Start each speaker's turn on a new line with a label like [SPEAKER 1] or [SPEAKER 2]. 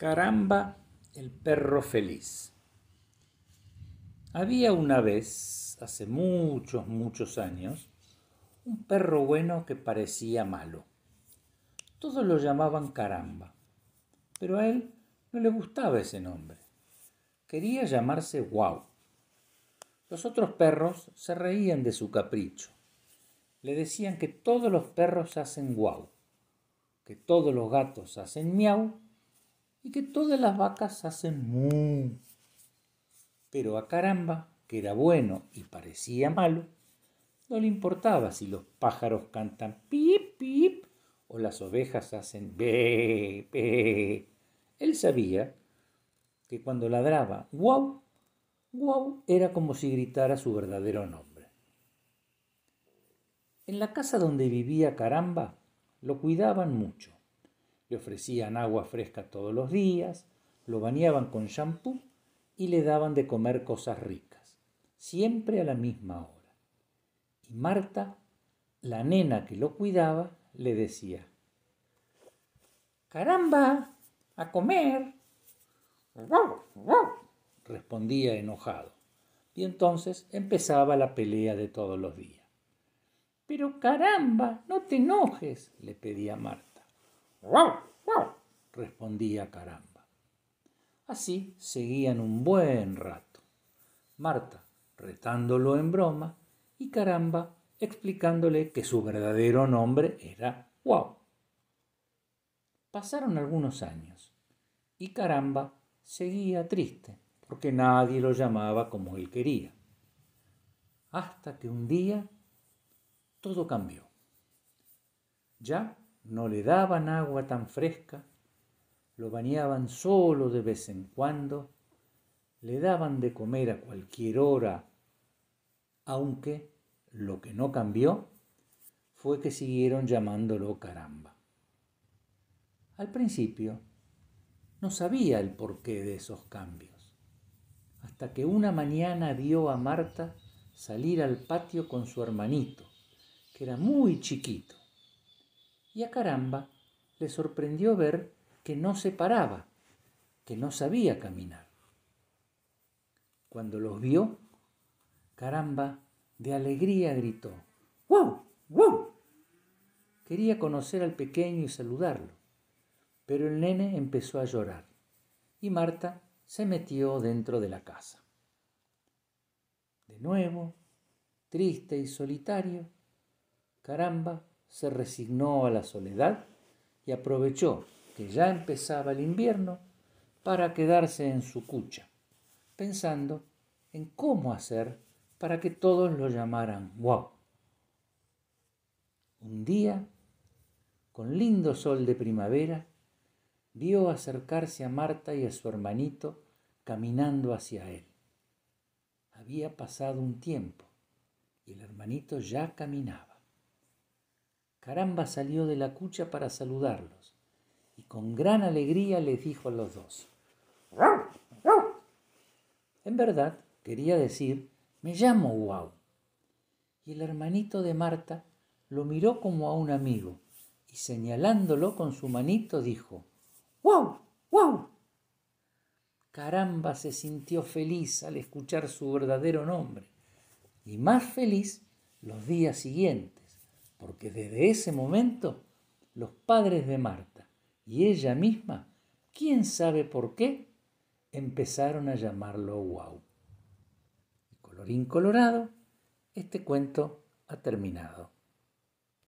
[SPEAKER 1] Caramba, el perro feliz. Había una vez, hace muchos, muchos años, un perro bueno que parecía malo. Todos lo llamaban Caramba, pero a él no le gustaba ese nombre. Quería llamarse Guau. Los otros perros se reían de su capricho. Le decían que todos los perros hacen guau, que todos los gatos hacen miau y que todas las vacas hacen mu. Pero a caramba, que era bueno y parecía malo, no le importaba si los pájaros cantan pip, pip o las ovejas hacen be, be. Él sabía que cuando ladraba guau, guau era como si gritara su verdadero nombre. En la casa donde vivía Caramba lo cuidaban mucho le ofrecían agua fresca todos los días, lo bañaban con champú y le daban de comer cosas ricas, siempre a la misma hora. Y Marta, la nena que lo cuidaba, le decía, Caramba, a comer. respondía enojado. Y entonces empezaba la pelea de todos los días. Pero caramba, no te enojes, le pedía Marta respondía Caramba. Así seguían un buen rato. Marta retándolo en broma y Caramba explicándole que su verdadero nombre era Wow. Pasaron algunos años y Caramba seguía triste porque nadie lo llamaba como él quería. Hasta que un día todo cambió. Ya no le daban agua tan fresca, lo bañaban solo de vez en cuando, le daban de comer a cualquier hora, aunque lo que no cambió fue que siguieron llamándolo caramba. Al principio no sabía el porqué de esos cambios, hasta que una mañana vio a Marta salir al patio con su hermanito, que era muy chiquito y a Caramba le sorprendió ver que no se paraba, que no sabía caminar. Cuando los vio, Caramba de alegría gritó, ¡Wow! ¡Wow! Quería conocer al pequeño y saludarlo, pero el nene empezó a llorar y Marta se metió dentro de la casa. De nuevo, triste y solitario, Caramba se resignó a la soledad y aprovechó que ya empezaba el invierno para quedarse en su cucha, pensando en cómo hacer para que todos lo llamaran guau. Un día, con lindo sol de primavera, vio acercarse a Marta y a su hermanito caminando hacia él. Había pasado un tiempo y el hermanito ya caminaba. Caramba salió de la cucha para saludarlos y con gran alegría les dijo a los dos. En verdad, quería decir, me llamo Wow. Y el hermanito de Marta lo miró como a un amigo y señalándolo con su manito dijo, Guau, Guau Caramba se sintió feliz al escuchar su verdadero nombre y más feliz los días siguientes porque desde ese momento los padres de Marta y ella misma, quién sabe por qué, empezaron a llamarlo Wow. Y colorín colorado, este cuento ha terminado.